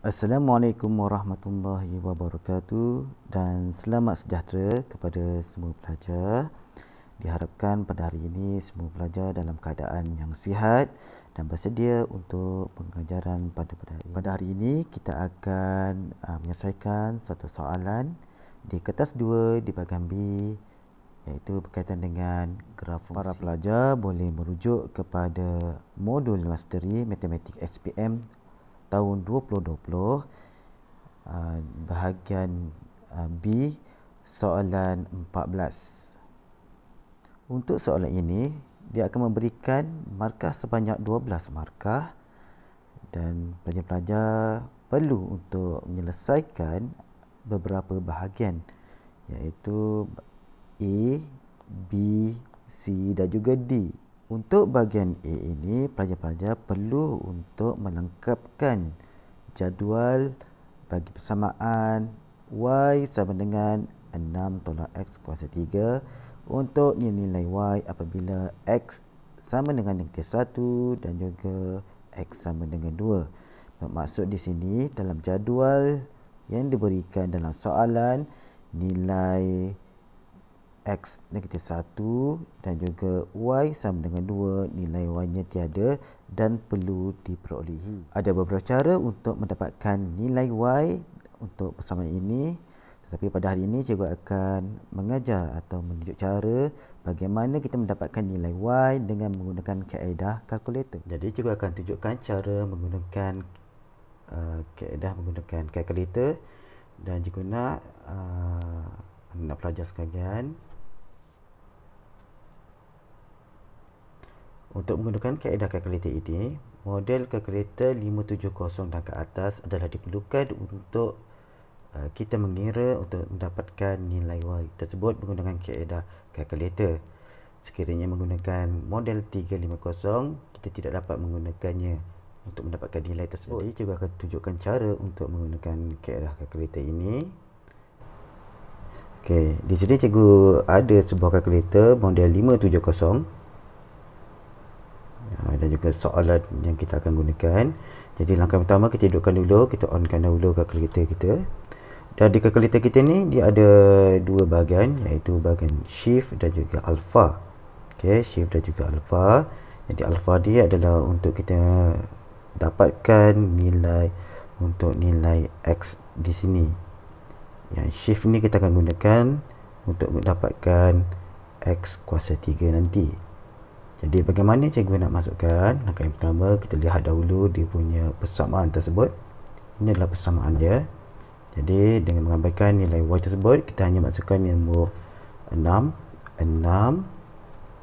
Assalamualaikum warahmatullahi wabarakatuh dan selamat sejahtera kepada semua pelajar. Diharapkan pada hari ini semua pelajar dalam keadaan yang sihat dan bersedia untuk pengajaran pada pada hari ini. Pada hari ini kita akan uh, menyelesaikan satu soalan di kertas 2 di bahagian B iaitu berkaitan dengan graf fungsi. Para pelajar boleh merujuk kepada modul mastery matematik SPM tahun 2020 ah, bahagian ah, B soalan 14 untuk soalan ini dia akan memberikan markah sebanyak 12 markah dan pelajar-pelajar perlu untuk menyelesaikan beberapa bahagian iaitu A, B, C dan juga D. Untuk bahagian A ini, pelajar-pelajar perlu untuk melengkapkan jadual bagi persamaan Y sama dengan 6 tolak X kuasa 3 untuk nilai Y apabila X sama dengan negatif 1 dan juga X sama dengan 2. Bermaksud di sini dalam jadual yang diberikan dalam soalan nilai x negatif 1 dan juga y sama dengan 2 nilai y-nya tiada dan perlu diperolehi. Ada beberapa cara untuk mendapatkan nilai y untuk persamaan ini tetapi pada hari ini cikgu akan mengajar atau menunjuk cara bagaimana kita mendapatkan nilai y dengan menggunakan kaedah kalkulator. Jadi cikgu akan tunjukkan cara menggunakan uh, kaedah menggunakan kalkulator dan jika nak uh, anda pelajar sekalian Untuk menggunakan kaedah kalkulator ini, model kalkulator 570 dan ke atas adalah diperlukan untuk uh, kita mengira untuk mendapatkan nilai Y tersebut menggunakan kaedah kalkulator. Sekiranya menggunakan model 350, kita tidak dapat menggunakannya untuk mendapatkan nilai tersebut. Jadi, cuba akan tunjukkan cara untuk menggunakan kaedah kalkulator ini. Okey, di sini cikgu ada sebuah kalkulator model 570. Ah, dan juga soalan yang kita akan gunakan jadi langkah pertama kita hidupkan dulu kita onkan dahulu calculator kita dan di calculator kita ni dia ada dua bahagian iaitu bahagian shift dan juga alpha Okay, shift dan juga alpha jadi alpha dia adalah untuk kita dapatkan nilai untuk nilai x di sini yang shift ni kita akan gunakan untuk mendapatkan x kuasa 3 nanti jadi bagaimana cikgu nak masukkan? Langkah yang pertama kita lihat dahulu dia punya persamaan tersebut. Ini adalah persamaan dia. Jadi dengan mengambilkan nilai y tersebut kita hanya masukkan nombor 6 6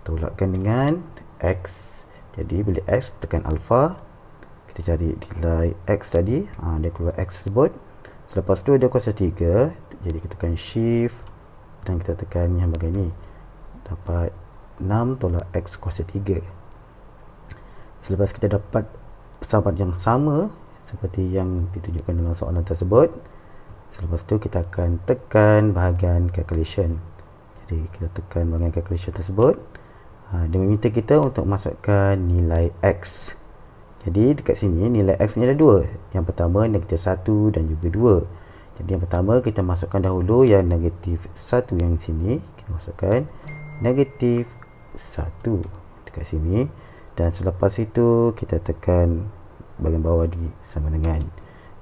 tolakkan dengan x. Jadi bila x tekan alpha. kita cari nilai x tadi. Ha, dia keluar x tersebut. Selepas tu dia kuasa 3. Jadi kita tekan shift dan kita tekan yang bagian ni. Dapat 6 tolak x kuasa 3 selepas kita dapat persamaan yang sama seperti yang ditunjukkan dalam soalan tersebut selepas tu kita akan tekan bahagian calculation jadi kita tekan bahagian calculation tersebut ha, dia meminta kita untuk masukkan nilai x jadi dekat sini nilai x ni ada dua. yang pertama negatif 1 dan juga 2 jadi yang pertama kita masukkan dahulu yang negatif 1 yang sini kita masukkan negatif 1 dekat sini dan selepas itu kita tekan bahagian bawah di sama dengan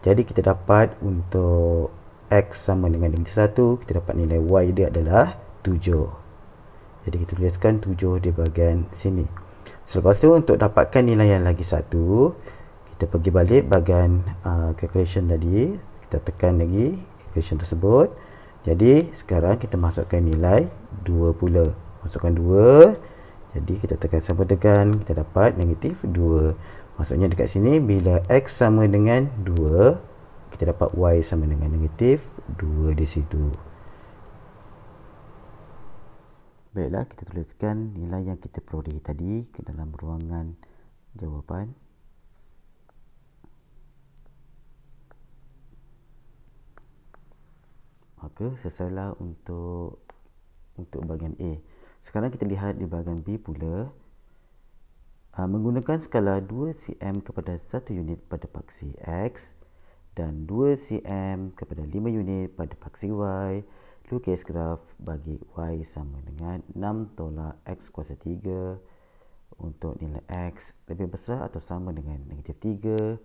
jadi kita dapat untuk x sama dengan negatif satu kita dapat nilai y dia adalah tujuh jadi kita tuliskan tujuh di bahagian sini selepas itu untuk dapatkan nilai yang lagi satu kita pergi balik bahagian uh, calculation tadi kita tekan lagi calculation tersebut jadi sekarang kita masukkan nilai 2 pula masukkan 2 jadi kita tekan sama tekan kita dapat negatif 2 maksudnya dekat sini bila x sama dengan 2 kita dapat y sama dengan negatif 2 di situ baiklah kita tuliskan nilai yang kita peroleh tadi ke dalam ruangan jawapan maka selesailah untuk untuk bahagian A sekarang kita lihat di bahagian B pula uh, menggunakan skala 2cm kepada 1 unit pada paksi X dan 2cm kepada 5 unit pada paksi Y lukis graf bagi Y sama dengan 6 tolak X kuasa 3 untuk nilai X lebih besar atau sama dengan negatif 3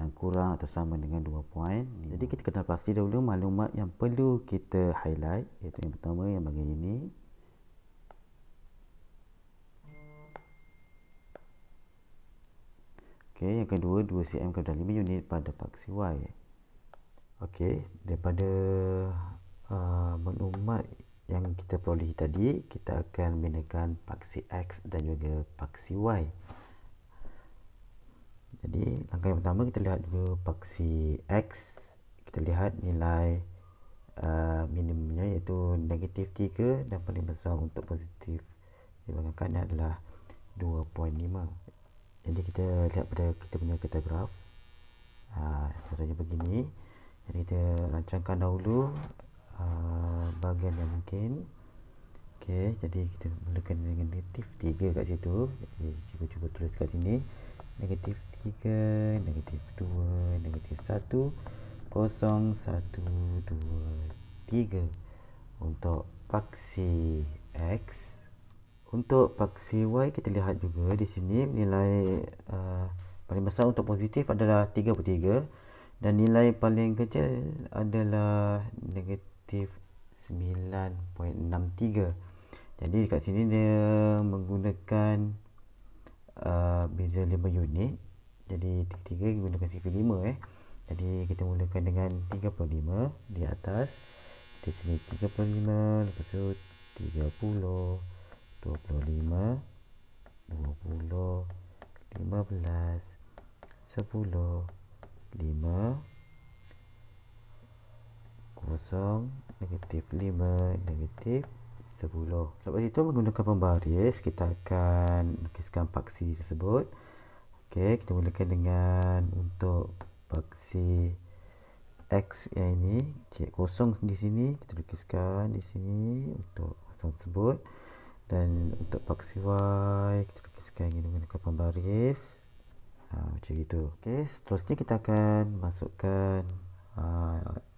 dan kurang atau sama dengan 2 poin jadi kita kenal pasti dahulu maklumat yang perlu kita highlight iaitu yang pertama yang bagian ini Okey, yang kedua 2 cm kepada 5 unit pada paksi Y. Okey, daripada uh, menumat yang kita peroleh tadi, kita akan binakan paksi X dan juga paksi Y. Jadi, langkah yang pertama kita lihat dulu paksi X. Kita lihat nilai Uh, minimumnya iaitu negatif 3 dan paling besar untuk positif dibangkan adalah 2.5 jadi kita lihat pada kita punya kata graf ha, ah, contohnya begini jadi kita rancangkan dahulu uh, bahagian yang mungkin ok jadi kita mulakan dengan negatif 3 kat situ jadi cuba-cuba tulis kat sini negatif 3 negatif 2 negatif 1 0 1 2 3 untuk paksi x untuk paksi y kita lihat juga di sini nilai uh, paling besar untuk positif adalah 33 dan nilai paling kecil adalah negatif 9.63 jadi dekat sini dia menggunakan uh, beza 5 unit jadi 33 menggunakan sifir 5 eh. jadi kita mulakan dengan 35 di atas di sini 35 lepas tu 30 sepuluh lima kosong negatif lima negatif sepuluh selepas itu menggunakan pembaris kita akan lukiskan paksi tersebut ok kita mulakan dengan untuk paksi X yang ini cek kosong di sini kita lukiskan di sini untuk kosong tersebut dan untuk paksi Y kita lukiskan dengan menggunakan pembaris ha, macam gitu okey seterusnya kita akan masukkan ha,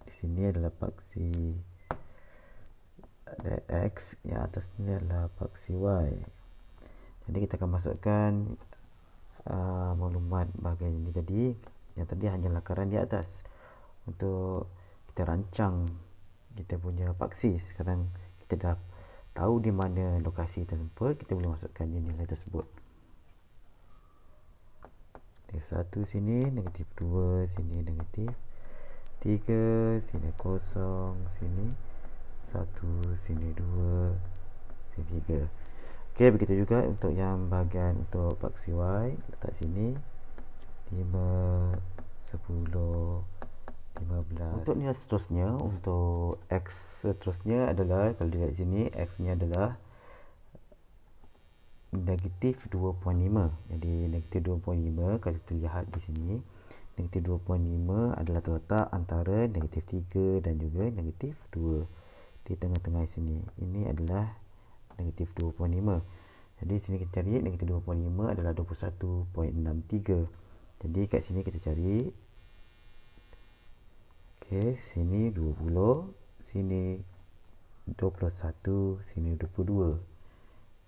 di sini adalah paksi x yang atas ni adalah paksi y jadi kita akan masukkan ha, maklumat bahagian ini tadi yang tadi hanya lakaran di atas untuk kita rancang kita punya paksi sekarang kita dah tahu di mana lokasi tersebut kita boleh masukkan nilai tersebut Negatif 1 sini, negatif 2 sini, negatif 3 sini kosong sini 1 sini 2 sini 3. Okey, begitu juga untuk yang bahagian untuk paksi y letak sini 5 10 15. Untuk nilai seterusnya, untuk X seterusnya adalah, kalau dilihat sini, X-nya adalah negatif 2.5 jadi negatif 2.5 kalau kita lihat di sini negatif 2.5 adalah terletak antara negatif 3 dan juga negatif 2 di tengah-tengah sini ini adalah negatif 2.5 jadi sini kita cari negatif 2.5 adalah 21.63 jadi kat sini kita cari ok sini 20 sini 21 sini 22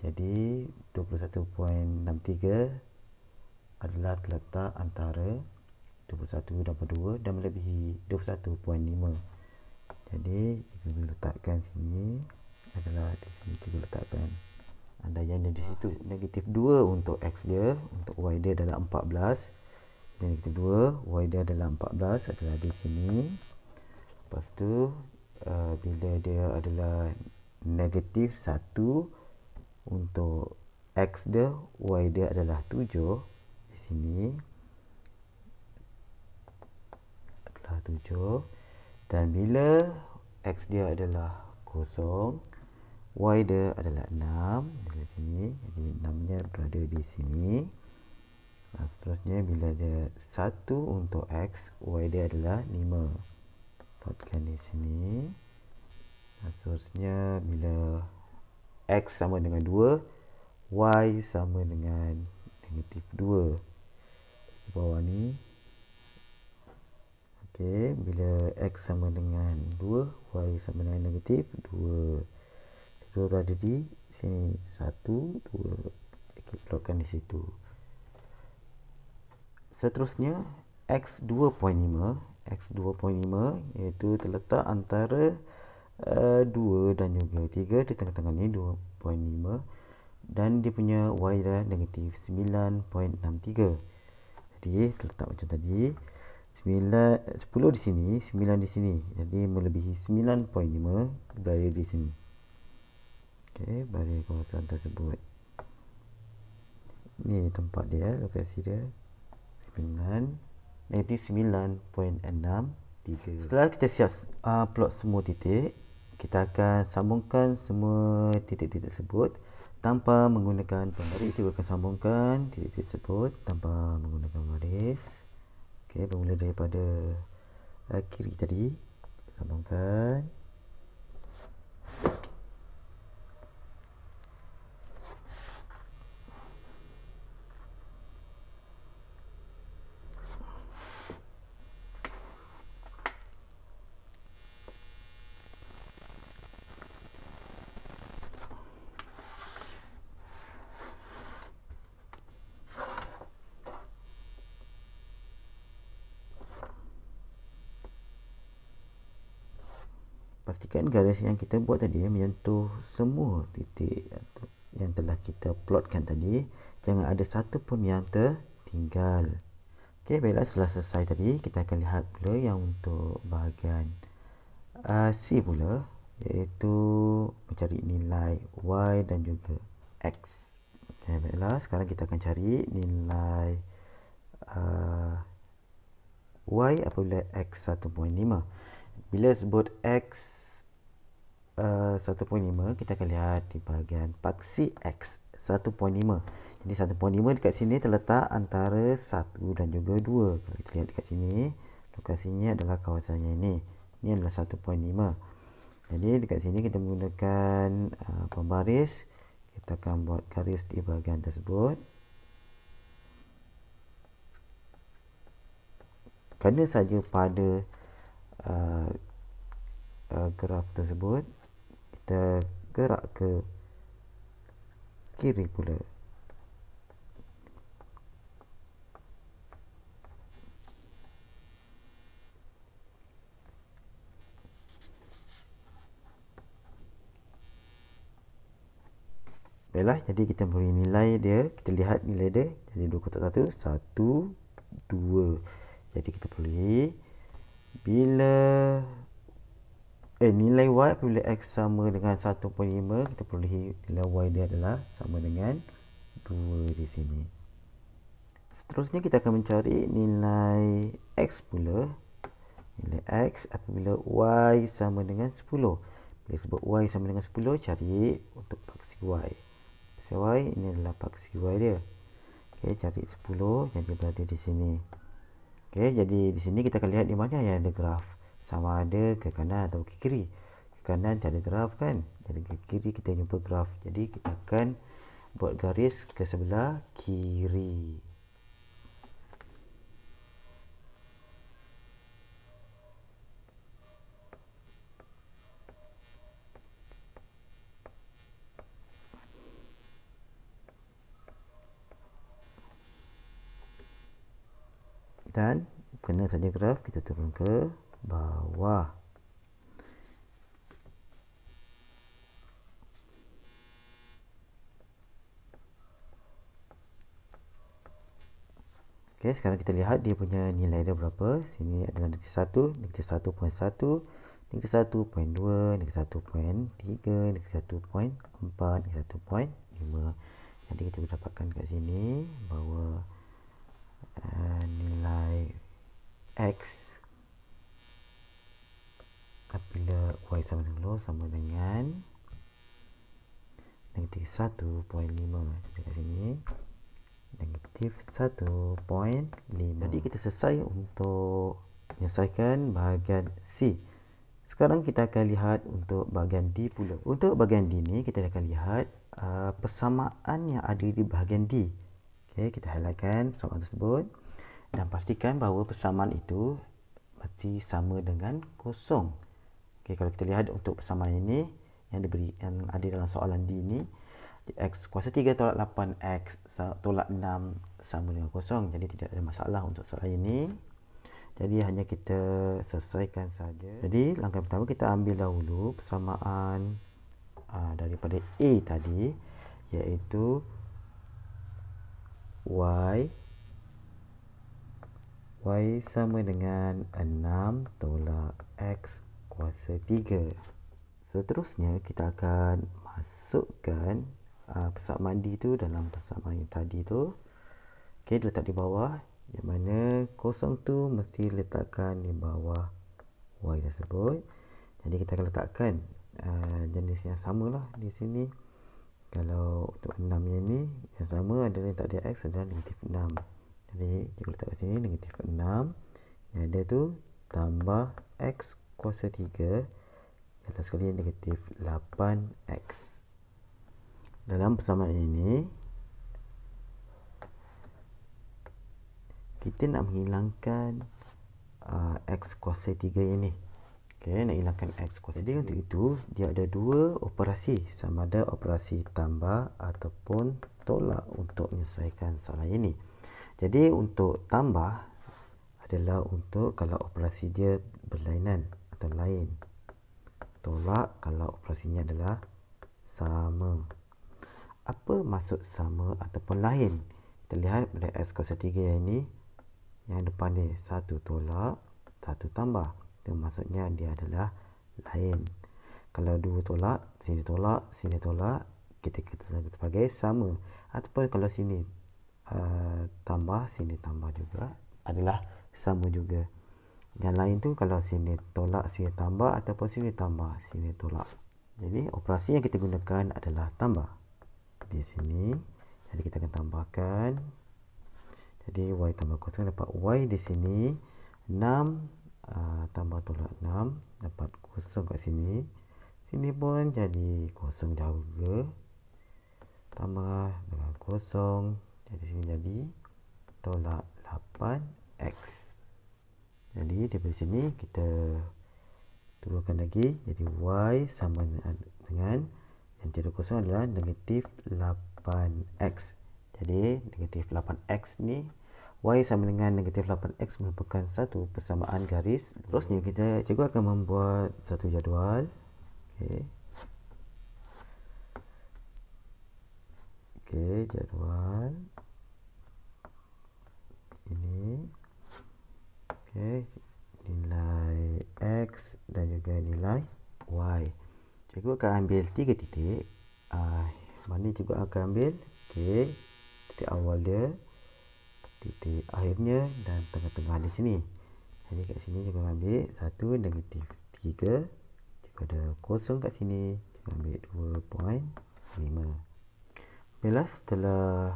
jadi 21.63 adalah terletak antara 21 dan 2 dan melebihi 21.5. Jadi jika kita letakkan sini adalah di sini kita letakkan andaiannya di situ negatif 2 untuk x dia untuk y dia adalah 14 dan negatif 2 y dia adalah 14 adalah di sini lepas tu uh, bila dia adalah negatif satu untuk x dia y dia adalah 7 di sini adalah 7 dan bila x dia adalah kosong, y dia adalah 6 di sini jadi 6 nya berada di sini dan seterusnya bila dia 1 untuk x y dia adalah 5 plotkan di sini dan seterusnya bila X sama dengan 2 Y sama dengan negatif 2 Di bawah ni Ok, bila X sama dengan 2 Y sama dengan negatif 2 Kita berada di sini 1, 2 Kita okay, keluarkan di situ Seterusnya X2.5 X2.5 iaitu terletak antara 2 eh, dan juga 3 di tengah-tengah ni 2.5 dan dia punya y dah negatif 9.63 jadi terletak macam tadi 9, 10 di sini 9 di sini jadi melebihi 9.5 berada di sini ok berada kawasan tersebut ni tempat dia lokasi dia 9 negatif 9.63 setelah kita siap uh, plot semua titik kita akan sambungkan semua titik-titik tersebut tanpa menggunakan pembaris. Kita akan sambungkan titik-titik tersebut tanpa menggunakan pembaris. Okey, bermula daripada uh, kiri tadi. Sambungkan. pastikan garis yang kita buat tadi menyentuh semua titik yang telah kita plotkan tadi jangan ada satu pun yang tertinggal ok baiklah setelah selesai tadi kita akan lihat pula yang untuk bahagian uh, C pula iaitu mencari nilai Y dan juga X ok baiklah sekarang kita akan cari nilai uh, Y apabila X 1.5 bila sebut X 1.5 eh, kita akan lihat di bahagian paksi X 1.5 jadi 1.5 dekat sini terletak antara 1 dan juga 2 kalau kita lihat dekat sini lokasinya adalah kawasannya ini ini adalah 1.5 jadi dekat sini kita menggunakan uh, pembaris kita akan buat garis di bahagian tersebut kerana saja pada uh, uh, graf tersebut kita gerak ke kiri pula Baiklah, jadi kita boleh nilai dia. Kita lihat nilai dia. Jadi, 2 kotak 1. 1, 2. Jadi, kita boleh. Bila eh, nilai y apabila x sama dengan 1.5 kita perolehi nilai y dia adalah sama dengan 2 di sini seterusnya kita akan mencari nilai x pula nilai x apabila y sama dengan 10 bila sebut y sama dengan 10 cari untuk paksi y paksi y ini adalah paksi y dia Okay, cari 10 yang dia berada di sini Okay, jadi di sini kita akan lihat di mana yang ada graf sama ada ke kanan atau ke kiri ke kanan tiada graf kan jadi ke kiri kita jumpa graf jadi kita akan buat garis ke sebelah kiri dan kena saja graf kita turun ke bawah. okay sekarang kita lihat dia punya nilai dia berapa. Sini adalah negatif 1, negatif 1.1, negatif 1.2, negatif 1.3, negatif 1.4, negatif 1.5. Jadi kita dapatkan kat sini bahawa uh, nilai x macam dulu sama dengan negatif 1.5 dekat sini negatif 1.5 jadi kita selesai untuk menyelesaikan bahagian C sekarang kita akan lihat untuk bahagian D pula untuk bahagian D ni kita akan lihat uh, persamaan yang ada di bahagian D okay, kita halakan persamaan tersebut dan pastikan bahawa persamaan itu mesti sama dengan kosong okay, kalau kita lihat untuk persamaan ini yang diberi yang ada dalam soalan D ini x kuasa 3 tolak 8x tolak 6 sama dengan kosong jadi tidak ada masalah untuk soalan ini jadi hanya kita selesaikan saja jadi langkah pertama kita ambil dahulu persamaan aa, ah, daripada A tadi iaitu y y sama dengan 6 tolak x kuasa 3 seterusnya kita akan masukkan uh, pesawat mandi tu dalam pesawat mandi tadi tu ok letak di bawah Di mana kosong tu mesti letakkan di bawah wire tersebut jadi kita akan letakkan uh, jenis yang sama lah di sini kalau untuk 6 yang ni yang sama adalah yang tak ada X adalah negatif 6 jadi kita letak kat sini negatif 6 yang ada tu tambah X kuasa 3 dan sekali negatif 8x. Dalam persamaan ini, kita nak menghilangkan uh, x kuasa 3 ini. Okay, nak hilangkan x kuasa Jadi 3. untuk itu, dia ada dua operasi. Sama ada operasi tambah ataupun tolak untuk menyelesaikan soalan ini. Jadi untuk tambah adalah untuk kalau operasi dia berlainan kata lain tolak kalau operasinya adalah sama apa maksud sama ataupun lain kita lihat pada x kuasa yang ini yang depan ni satu tolak satu tambah itu maksudnya dia adalah lain kalau dua tolak sini tolak sini tolak kita kita kata sebagai sama ataupun kalau sini uh, tambah sini tambah juga adalah sama juga yang lain tu kalau sini tolak sini tambah ataupun sini tambah sini tolak. Jadi operasi yang kita gunakan adalah tambah. Di sini jadi kita akan tambahkan. Jadi y tambah kosong dapat y di sini 6 uh, ah, tambah tolak 6 dapat kosong kat sini. Sini pun jadi kosong jauh juga. Tambah dengan kosong. Jadi sini jadi tolak 8x. Jadi daripada sini kita turunkan lagi. Jadi y sama dengan yang tiada kosong adalah negatif 8x. Jadi negatif 8x ni y sama dengan negatif 8x merupakan satu persamaan garis. Terusnya kita cikgu akan membuat satu jadual. Okey. Okey, jadual. okay, nilai x dan juga nilai y. Cikgu akan ambil tiga titik. Uh, mana cikgu akan ambil? Okay, titik awal dia, titik akhirnya dan tengah-tengah di sini. Jadi kat sini cikgu ambil satu dan negatif tiga. Cikgu ada kosong kat sini. Cikgu ambil lima. Baiklah, setelah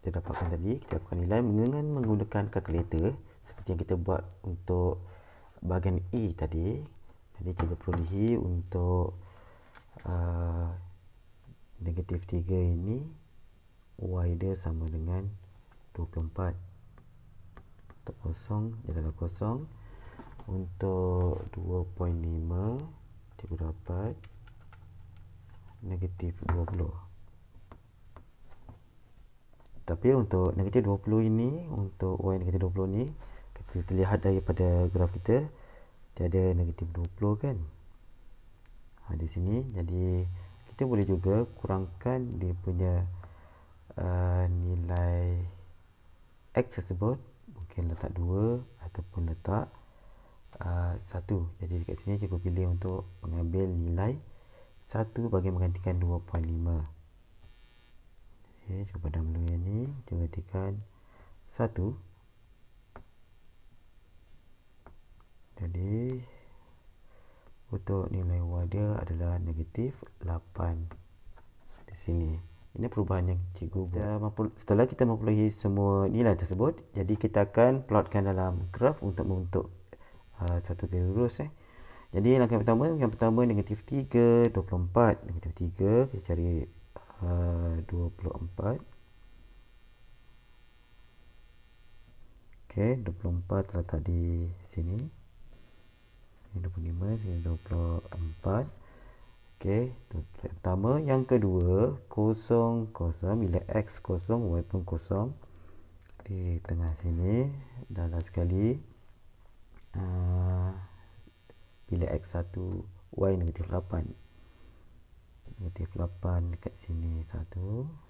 kita dapatkan tadi, kita dapatkan nilai dengan menggunakan kalkulator seperti yang kita buat untuk bahagian E tadi jadi kita perlu lihi untuk uh, negatif 3 ini y dia sama dengan 24 untuk kosong dia adalah kosong untuk 2.5 kita boleh dapat negatif 20 tapi untuk negatif 20 ini untuk y negatif 20 ni kita terlihat daripada graf kita dia ada negatif 20 kan ha, di sini jadi kita boleh juga kurangkan dia punya uh, nilai X tersebut mungkin letak 2 ataupun letak uh, 1 jadi dekat sini cikgu pilih untuk mengambil nilai 1 bagi menggantikan 2.5 Okay, cuba dalam dulu yang Cuba gantikan satu. Jadi untuk nilai Y dia adalah negatif 8 di sini. Ini perubahan yang cikgu kita mampu, Setelah kita mempunyai semua nilai tersebut Jadi kita akan plotkan dalam graf Untuk membentuk uh, satu garis lurus eh. Jadi langkah pertama Yang pertama negatif 3, 24 Negatif 3, kita cari uh, 24 Ok, 24 telah di sini 25 sehingga 24 Okey, itu yang pertama. Yang kedua, kosong, kosong. Bila X kosong, Y pun kosong. Di tengah sini. Dah lah sekali. Uh, ah, bila X satu Y negatif 8. Negatif 8 dekat sini. 1,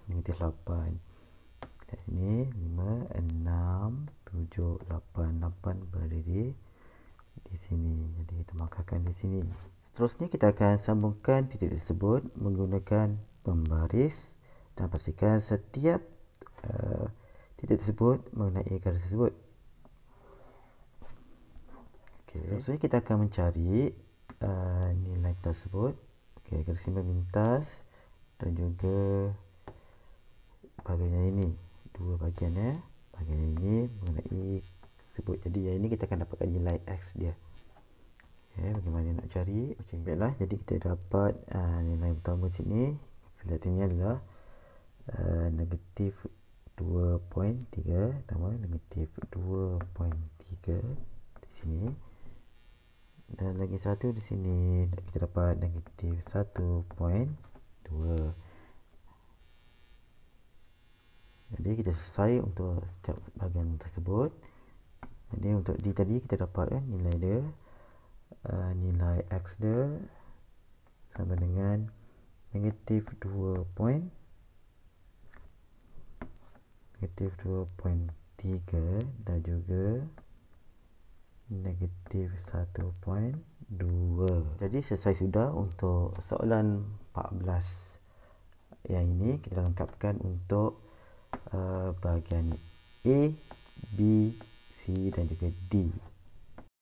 negatif 8. Dekat sini, 5, 6, 7, 8. 8 berada di di sini jadi kita markahkan di sini seterusnya kita akan sambungkan titik tersebut menggunakan pembaris dan pastikan setiap uh, titik tersebut mengenai garis tersebut okay. seterusnya kita akan mencari uh, nilai tersebut okay, garis yang memintas dan juga bagian ini dua bagian ya bagian ini mengenai tersebut jadi yang ini kita akan dapatkan nilai X dia okay, ya, bagaimana nak cari okay, baiklah jadi kita dapat uh, nilai pertama sini kelihatannya adalah uh, negatif 2.3 tambah negatif 2.3 di sini dan lagi satu di sini kita dapat negatif 1.2 jadi kita selesai untuk setiap bahagian tersebut jadi untuk D tadi kita dapat kan nilai dia uh, nilai X dia sama dengan negatif 2 point negatif 2.3 dan juga negatif 1.2 jadi selesai sudah untuk soalan 14 yang ini kita lengkapkan untuk uh, bahagian A, B, C then you get D